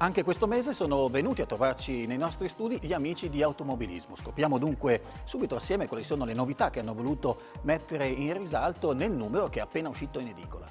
Anche questo mese sono venuti a trovarci nei nostri studi gli amici di automobilismo. Scopriamo dunque subito assieme quali sono le novità che hanno voluto mettere in risalto nel numero che è appena uscito in edicola.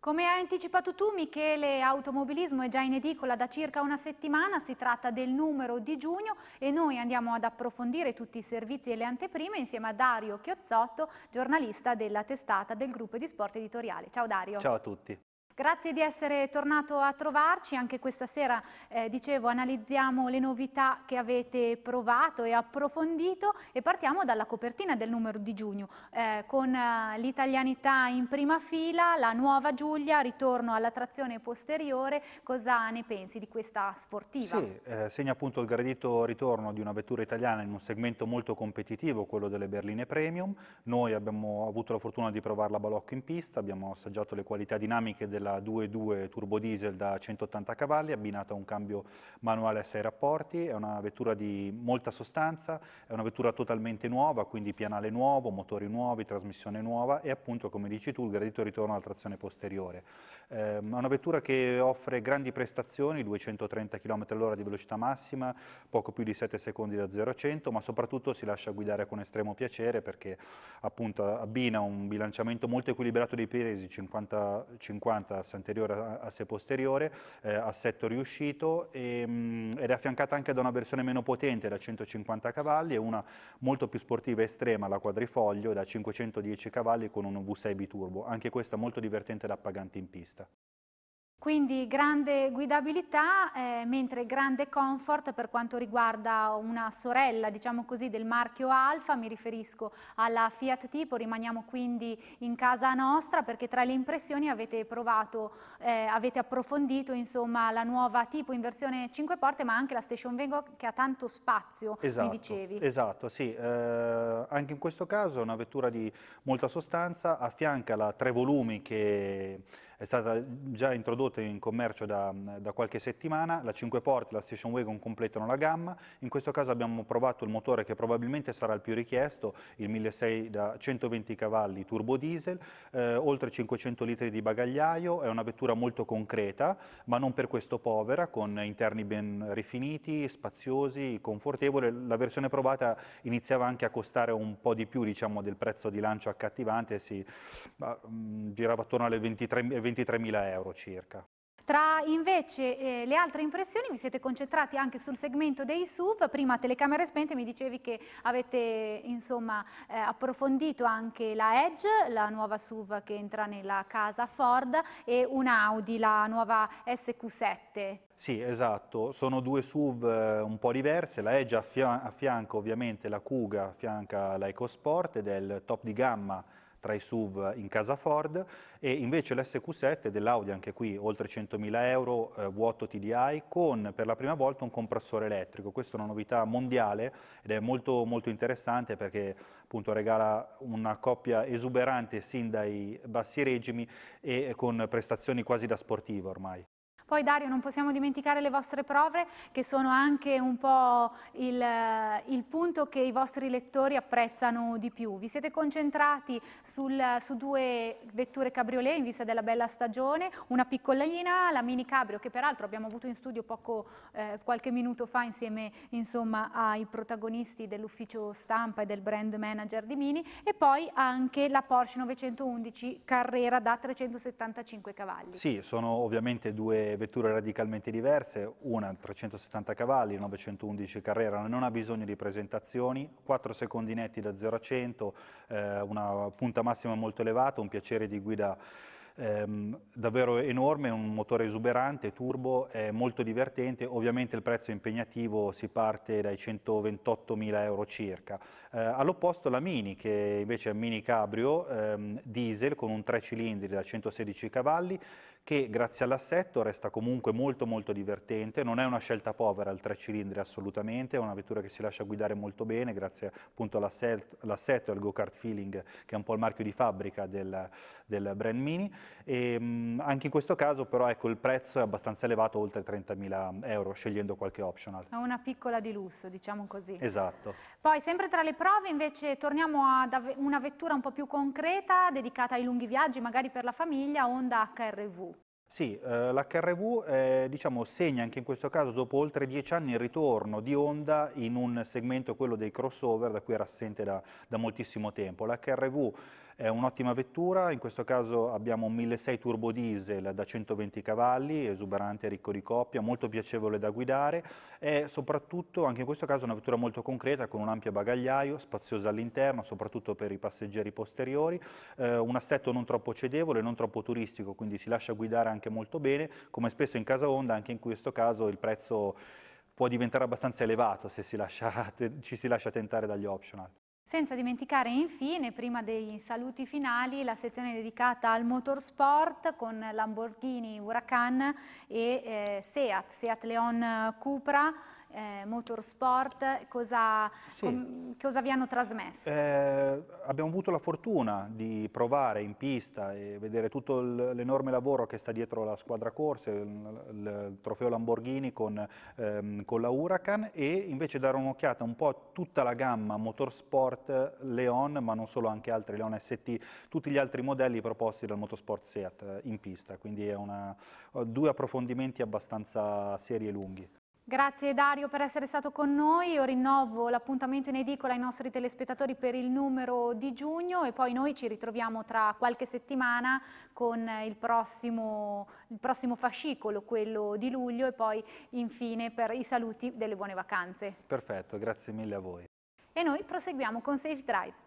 Come hai anticipato tu Michele, automobilismo è già in edicola da circa una settimana, si tratta del numero di giugno e noi andiamo ad approfondire tutti i servizi e le anteprime insieme a Dario Chiozzotto, giornalista della testata del gruppo di sport editoriale. Ciao Dario. Ciao a tutti. Grazie di essere tornato a trovarci, anche questa sera eh, dicevo analizziamo le novità che avete provato e approfondito e partiamo dalla copertina del numero di giugno eh, con eh, l'italianità in prima fila, la nuova Giulia, ritorno alla trazione posteriore, cosa ne pensi di questa sportiva? Sì, eh, segna appunto il gradito ritorno di una vettura italiana in un segmento molto competitivo, quello delle berline premium, noi abbiamo avuto la fortuna di provarla a balocco in pista, abbiamo assaggiato le qualità dinamiche della della 2.2 turbo diesel da 180 cavalli abbinata a un cambio manuale a 6 rapporti, è una vettura di molta sostanza, è una vettura totalmente nuova, quindi pianale nuovo, motori nuovi, trasmissione nuova e appunto come dici tu il gradito ritorno alla trazione posteriore. Ehm, è una vettura che offre grandi prestazioni, 230 km all'ora di velocità massima, poco più di 7 secondi da 0 a 100, ma soprattutto si lascia guidare con estremo piacere perché appunto abbina un bilanciamento molto equilibrato dei pesi, 50, 50 alta, asse anteriore, asse posteriore, eh, assetto riuscito e, mh, mm, ed è affiancata anche da una versione meno potente da 150 cavalli e una molto più sportiva estrema, la quadrifoglio, da 510 cavalli con un V6 biturbo. Anche questa molto divertente da appagante in pista. Quindi grande guidabilità, eh, mentre grande comfort per quanto riguarda una sorella, diciamo così, del marchio Alfa, mi riferisco alla Fiat Tipo, rimaniamo quindi in casa nostra perché tra le impressioni avete provato, eh, avete approfondito insomma la nuova Tipo in versione 5 porte ma anche la Station Vengo che ha tanto spazio, esatto, mi dicevi. Esatto, sì, eh, anche in questo caso è una vettura di molta sostanza, affianca la tre volumi che è stata già introdotta in commercio da, da qualche settimana, la 5 porte e la Station Wagon completano la gamma, in questo caso abbiamo provato il motore che probabilmente sarà il più richiesto, il 1600 da 120 cavalli turbo diesel, eh, oltre 500 litri di bagagliaio, è una vettura molto concreta, ma non per questo povera, con interni ben rifiniti, spaziosi, confortevole, la versione provata iniziava anche a costare un po' di più diciamo, del prezzo di lancio accattivante, si ma, mh, mm, girava attorno alle 23.000 23.000 euro circa. Tra invece eh, le altre impressioni vi siete concentrati anche sul segmento dei SUV, prima telecamere spente mi dicevi che avete insomma, eh, approfondito anche la Edge, la nuova SUV che entra nella casa Ford e un'Audi, la nuova SQ7. Sì, esatto, sono due SUV eh, un po' diverse, la Edge affianca ovviamente la Kuga, affianca la EcoSport ed è il top di gamma tra i SUV in casa Ford e invece l'SQ7 dell'Audi, anche qui oltre 100.000 euro, eh, vuoto TDI, con per la prima volta un compressore elettrico. Questa è una novità mondiale ed è molto, molto interessante perché appunto regala una coppia esuberante sin dai bassi regimi e eh, con prestazioni quasi da sportiva ormai. Poi Dario non possiamo dimenticare le vostre prove che sono anche un po' il, il punto che i vostri lettori apprezzano di più. Vi siete concentrati sul, su due vetture cabriolet in vista della bella stagione, una piccolina, la mini cabrio che peraltro abbiamo avuto in studio poco, eh, qualche minuto fa insieme insomma, ai protagonisti dell'ufficio stampa e del brand manager di Mini e poi anche la Porsche 911 Carrera da 375 cavalli. Sì, sono ovviamente due vetture radicalmente diverse, una 370 cavalli, 911 Carrera, non ha bisogno di presentazioni, 4 secondi netti da 0 a 100, eh, una punta massima molto elevata, un piacere di guida ehm, davvero enorme, un motore esuberante, turbo, è molto divertente, ovviamente il prezzo impegnativo, si parte dai 128 mila euro circa. Eh, all'opposto la Mini, che invece è un Mini Cabrio, ehm, diesel con un 3 cilindri da 116 cavalli, che grazie all'assetto resta comunque molto molto divertente, non è una scelta povera il 3 cilindri assolutamente, è una vettura che si lascia guidare molto bene grazie appunto all'assetto e al go-kart feeling che è un po' il marchio di fabbrica del, del brand Mini e, mh, mm, anche in questo caso però ecco, il prezzo è abbastanza elevato, oltre 30.000 euro, scegliendo qualche optional. È una piccola di lusso, diciamo così. Esatto. Poi sempre tra le prove invece torniamo ad una vettura un po' più concreta, dedicata ai lunghi viaggi, magari per la famiglia, Honda HRV. Sì, eh, l'HRV eh, diciamo, segna anche in questo caso, dopo oltre dieci anni, il ritorno di Honda in un segmento, quello dei crossover, da cui era assente da, da moltissimo tempo. L'HRV è un'ottima vettura, in questo caso abbiamo un 1.6 turbo diesel da 120 cavalli, esuberante, ricco di coppia, molto piacevole da guidare e soprattutto anche in questo caso una vettura molto concreta con un ampio bagagliaio, spaziosa all'interno, soprattutto per i passeggeri posteriori, eh, un assetto non troppo cedevole, non troppo turistico, quindi si lascia guidare anche molto bene, come spesso in casa Honda, anche in questo caso il prezzo può diventare abbastanza elevato se si lascia, ci si lascia tentare dagli optional. Senza dimenticare infine, prima dei saluti finali, la sezione dedicata al motorsport con Lamborghini Huracan e eh, Seat, Seat Leon Cupra, eh, motorsport, cosa, sì. com, cosa, vi hanno trasmesso? Eh, abbiamo avuto la fortuna di provare in pista e vedere tutto l'enorme lavoro che sta dietro la squadra corse, il, il trofeo Lamborghini con, ehm, con, la Huracan e invece dare un'occhiata un po' a tutta la gamma motorsport Leon, ma non solo, anche altri Leon ST, tutti gli altri modelli proposti dal motorsport Seat eh, in pista, quindi è una, due approfondimenti abbastanza seri e lunghi. Grazie Dario per essere stato con noi, io rinnovo l'appuntamento in edicola ai nostri telespettatori per il numero di giugno e poi noi ci ritroviamo tra qualche settimana con il prossimo, il prossimo fascicolo, quello di luglio e poi infine per i saluti delle buone vacanze. Perfetto, grazie mille a voi. E noi proseguiamo con Safe Drive.